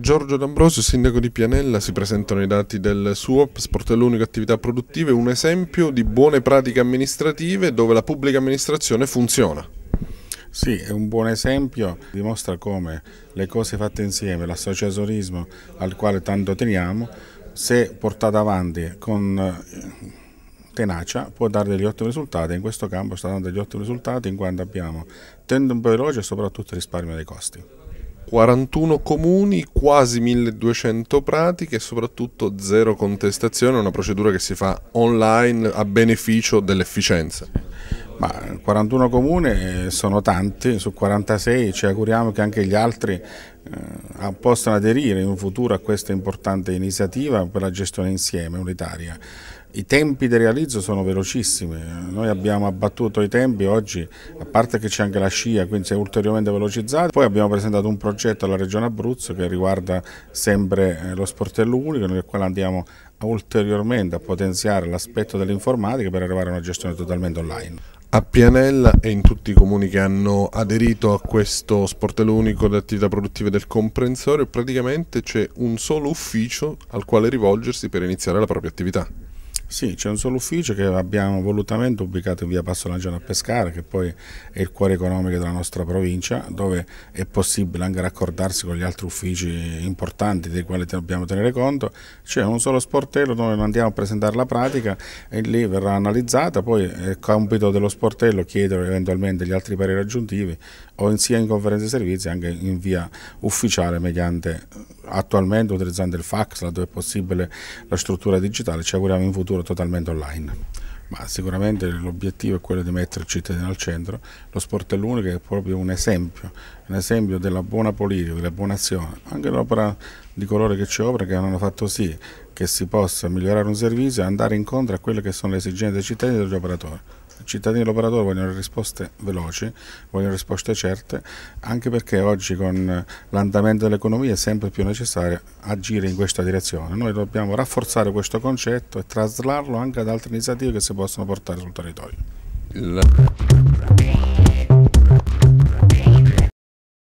Giorgio D'Ambrosio, sindaco di Pianella, si presentano i dati del SUOP, sportello unico attività produttive, un esempio di buone pratiche amministrative dove la pubblica amministrazione funziona. Sì, è un buon esempio, dimostra come le cose fatte insieme, l'associazionismo al quale tanto teniamo, se portato avanti con eh, tenacia può dare degli ottimi risultati. In questo campo sta dando degli ottimi risultati in quanto abbiamo tempo veloce e soprattutto risparmio dei costi. 41 comuni, quasi 1200 pratiche e soprattutto zero contestazione, una procedura che si fa online a beneficio dell'efficienza. Ma 41 comuni eh, sono tanti, su 46 ci auguriamo che anche gli altri eh, possano aderire in futuro a questa importante iniziativa per la gestione insieme unitaria i tempi di realizzo sono velocissimi, noi abbiamo abbattuto i tempi oggi, a parte che c'è anche la scia, quindi si è ulteriormente velocizzato, poi abbiamo presentato un progetto alla Regione Abruzzo che riguarda sempre eh, lo sportello unico, nel quale andiamo ulteriormente a potenziare l'aspetto dell'informatica per arrivare a una gestione totalmente online. A Pianella e in tutti i comuni che hanno aderito a questo sportello unico di attività produttive del comprensorio praticamente c'è un solo ufficio al quale rivolgersi per iniziare la propria attività. Sì, c'è un solo ufficio che abbiamo volutamente ubicato in via Passo Passolangiano a Pescara, che poi è il cuore economico della nostra provincia, dove è possibile anche raccordarsi con gli altri uffici importanti dei quali dobbiamo tenere conto. C'è un solo sportello dove andiamo a presentare la pratica e lì verrà analizzata, poi è compito dello sportello chiedere eventualmente gli altri pareri aggiuntivi o in sia in conferenza di servizi anche in via ufficiale mediante attualmente utilizzando il fax, laddove è possibile la struttura digitale, ci auguriamo in futuro totalmente online. Ma sicuramente l'obiettivo è quello di mettere il cittadino al centro. Lo sport è l'unico, è proprio un esempio, un esempio della buona politica, della buona azione, anche l'opera di coloro che ci operano, che hanno fatto sì che si possa migliorare un servizio e andare incontro a quelle che sono le esigenze dei cittadini e degli operatori cittadini e l'operatore vogliono risposte veloci, vogliono risposte certe, anche perché oggi con l'andamento dell'economia è sempre più necessario agire in questa direzione. Noi dobbiamo rafforzare questo concetto e traslarlo anche ad altre iniziative che si possono portare sul territorio. Il...